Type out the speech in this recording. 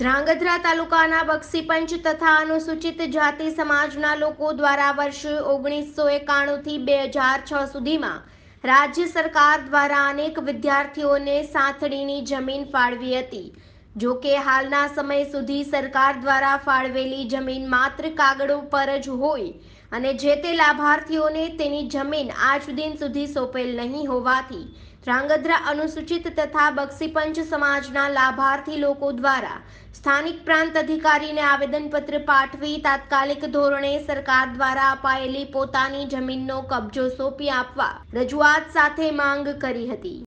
ધ્રાંગધ્રા તાલુકાના બક્ષી પંચ તથા અનુસૂચિત જાતિ સમાજના લોકો દ્વારા વર્ષ ઓગણીસો એકાણુંથી બે હજાર છ સુધીમાં રાજ્ય સરકાર દ્વારા અનેક વિદ્યાર્થીઓને સાથળીની જમીન ફાળવી હતી જો કે હાલના સમય સુધી સરકાર દ્વારા ફાળવેલી જમીન માત્ર કાગળો પર જ હોય અને જે તે લાભાર્થીઓને તેની જમીન આજ દિન સુધી સોંપેલ નહીં હોવાથી ધ્રાંગધ્રા અનુસૂચિત તથા બક્ષીપંચ સમાજના લાભાર્થી લોકો દ્વારા સ્થાનિક પ્રાંત અધિકારીને આવેદનપત્ર પાઠવી તાત્કાલિક ધોરણે સરકાર દ્વારા અપાયેલી પોતાની જમીનનો કબજો સોંપી આપવા રજૂઆત સાથે માંગ કરી હતી